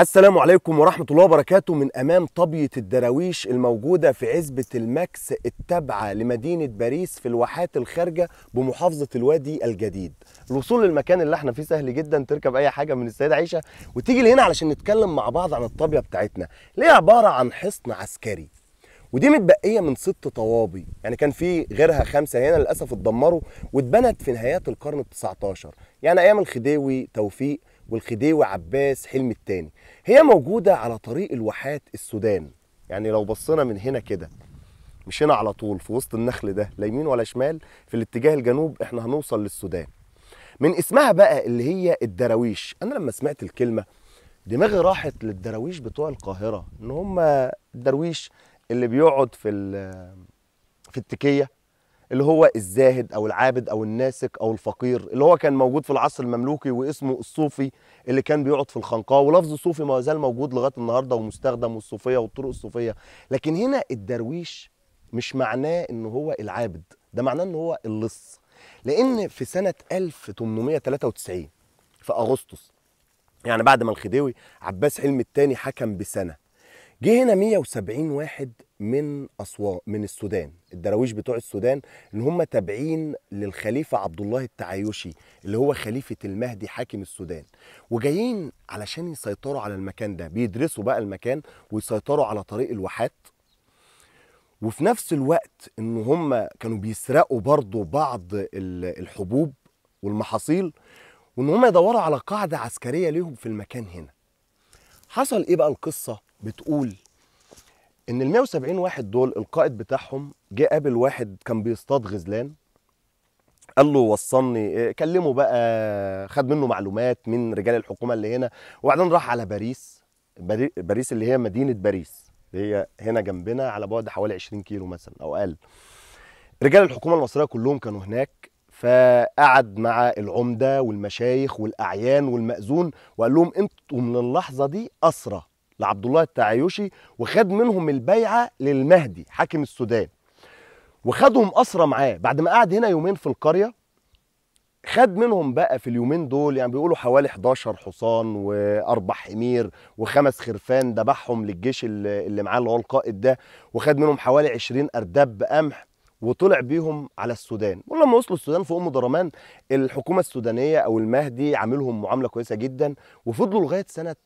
السلام عليكم ورحمة الله وبركاته من أمام طبية الدراويش الموجودة في عزبة الماكس التابعة لمدينة باريس في الواحات الخارجة بمحافظة الوادي الجديد الوصول للمكان اللي احنا فيه سهل جدا تركب أي حاجة من السيدة عيشة وتيجي لهنا علشان نتكلم مع بعض عن الطابية بتاعتنا ليه عبارة عن حصن عسكري ودي متبقيه من ست طوابي يعني كان في غيرها خمسه هنا للاسف اتدمروا واتبنت في نهايات القرن ال 19 يعني ايام الخديوي توفيق والخديوي عباس حلمي الثاني هي موجوده على طريق الواحات السودان يعني لو بصينا من هنا كده مش هنا على طول في وسط النخل ده لا يمين ولا شمال في الاتجاه الجنوب احنا هنوصل للسودان من اسمها بقى اللي هي الدراويش انا لما سمعت الكلمه دماغي راحت للدراويش بتوع القاهره ان هم الدرويش اللي بيقعد في في التكيه اللي هو الزاهد او العابد او الناسك او الفقير اللي هو كان موجود في العصر المملوكي واسمه الصوفي اللي كان بيقعد في الخنقاء ولفظ صوفي ما زال موجود لغايه النهارده ومستخدم والصوفيه والطرق الصوفيه لكن هنا الدرويش مش معناه ان هو العابد ده معناه ان هو اللص لان في سنه 1893 في اغسطس يعني بعد ما الخديوي عباس حلم الثاني حكم بسنه جه هنا 170 واحد من أسوان من السودان الدراويش بتوع السودان ان هم تابعين للخليفه عبد الله التعايشي اللي هو خليفه المهدي حاكم السودان وجايين علشان يسيطروا على المكان ده بيدرسوا بقى المكان ويسيطروا على طريق الواحات وفي نفس الوقت ان هم كانوا بيسرقوا برضه بعض الحبوب والمحاصيل وان هم يدوروا على قاعده عسكريه ليهم في المكان هنا حصل ايه بقى القصه بتقول ان ال 170 واحد دول القائد بتاعهم جه قابل واحد كان بيصطاد غزلان قال له وصلني آه، كلمه بقى خد منه معلومات من رجال الحكومه اللي هنا وبعدين راح على باريس باريس اللي هي مدينه باريس اللي هي هنا جنبنا على بعد حوالي 20 كيلو مثلا او اقل رجال الحكومه المصريه كلهم كانوا هناك فقعد مع العمده والمشايخ والاعيان والمأذون وقال لهم انتوا من اللحظه دي اسره لعبد الله التعايشي وخد منهم البيعه للمهدي حاكم السودان وخدهم اسرى معاه بعد ما قعد هنا يومين في القريه خد منهم بقى في اليومين دول يعني بيقولوا حوالي 11 حصان واربع حمير وخمس خرفان ذبحهم للجيش اللي معاه اللي هو القائد ده وخد منهم حوالي 20 ارداب قمح وطلع بيهم على السودان ولما وصلوا السودان في ام درمان الحكومه السودانيه او المهدي عاملهم معامله كويسه جدا وفضلوا لغايه سنه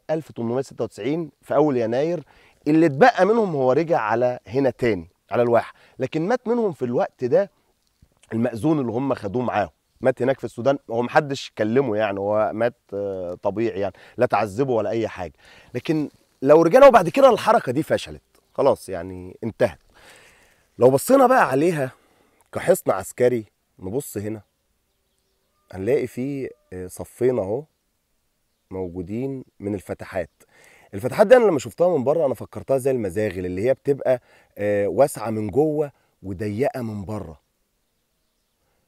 1896 آه، في اول يناير اللي اتبقى منهم هو رجع على هنا تاني على الواح لكن مات منهم في الوقت ده المأذون اللي هم خدوه معاهم مات هناك في السودان هو محدش كلمه يعني هو مات آه، طبيعي يعني لا تعذبه ولا اي حاجه لكن لو رجعنا وبعد كده الحركه دي فشلت خلاص يعني انتهت لو بصينا بقى عليها كحصن عسكري نبص هنا هنلاقي فيه آه، صفين اهو موجودين من الفتحات الفتحات دي انا لما شفتها من بره انا فكرتها زي المزاغل اللي هي بتبقى آه، واسعه من جوه وضيقه من بره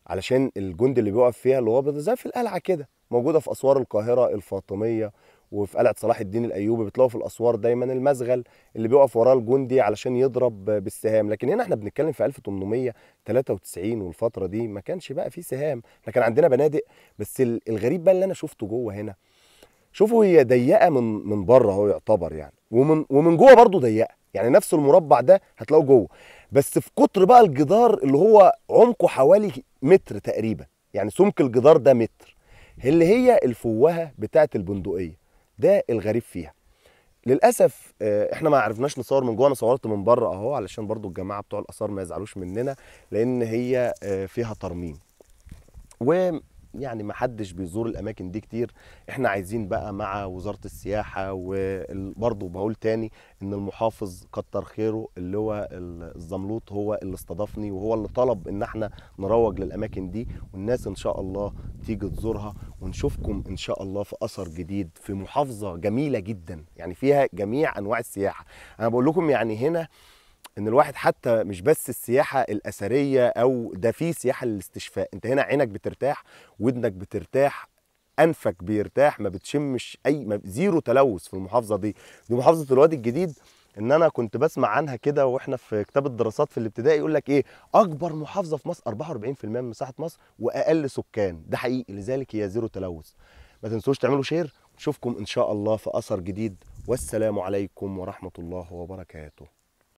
علشان الجند اللي بيقف فيها اللي هو زي في القلعه كده موجوده في اسوار القاهره الفاطميه وفي قلعه صلاح الدين الايوبي بتلاقوا في الاسوار دايما المزغل اللي بيقف وراه الجندي علشان يضرب بالسهام لكن هنا احنا بنتكلم في 1893 والفتره دي ما كانش بقى في سهام احنا كان عندنا بنادق بس الغريب بقى اللي انا شفته جوه هنا شوفوا هي ضيقه من من بره اهو يعتبر يعني ومن ومن جوه برضه ضيقه يعني نفس المربع ده هتلاقوه جوه بس في قطر بقى الجدار اللي هو عمقه حوالي متر تقريبا يعني سمك الجدار ده متر اللي هي الفوهه بتاعه البندقيه ده الغريب فيها للاسف آه، احنا ما عرفناش نصور من جوه انا صورت من بره اهو علشان برضو الجماعه بتوع الاثار ما يزعلوش مننا لان هي آه، فيها ترميم و يعني ما حدش بيزور الاماكن دي كتير احنا عايزين بقى مع وزاره السياحه وبرضه بقول تاني ان المحافظ كتر خيره اللي هو الزملوط هو اللي استضافني وهو اللي طلب ان احنا نروج للاماكن دي والناس ان شاء الله تيجي تزورها ونشوفكم ان شاء الله في اثر جديد في محافظه جميله جدا يعني فيها جميع انواع السياحه انا بقول لكم يعني هنا ان الواحد حتى مش بس السياحه الاثريه او ده في سياحه للاستشفاء انت هنا عينك بترتاح ودنك بترتاح انفك بيرتاح ما بتشمش اي ما زيرو تلوث في المحافظه دي دي محافظه الوادي الجديد ان انا كنت بسمع عنها كده واحنا في كتاب الدراسات في الابتدائي يقول لك ايه اكبر محافظه في مصر 44% من مساحه مصر واقل سكان ده حقيقي لذلك هي زيرو تلوث ما تنسوش تعملوا شير نشوفكم ان شاء الله في اثر جديد والسلام عليكم ورحمه الله وبركاته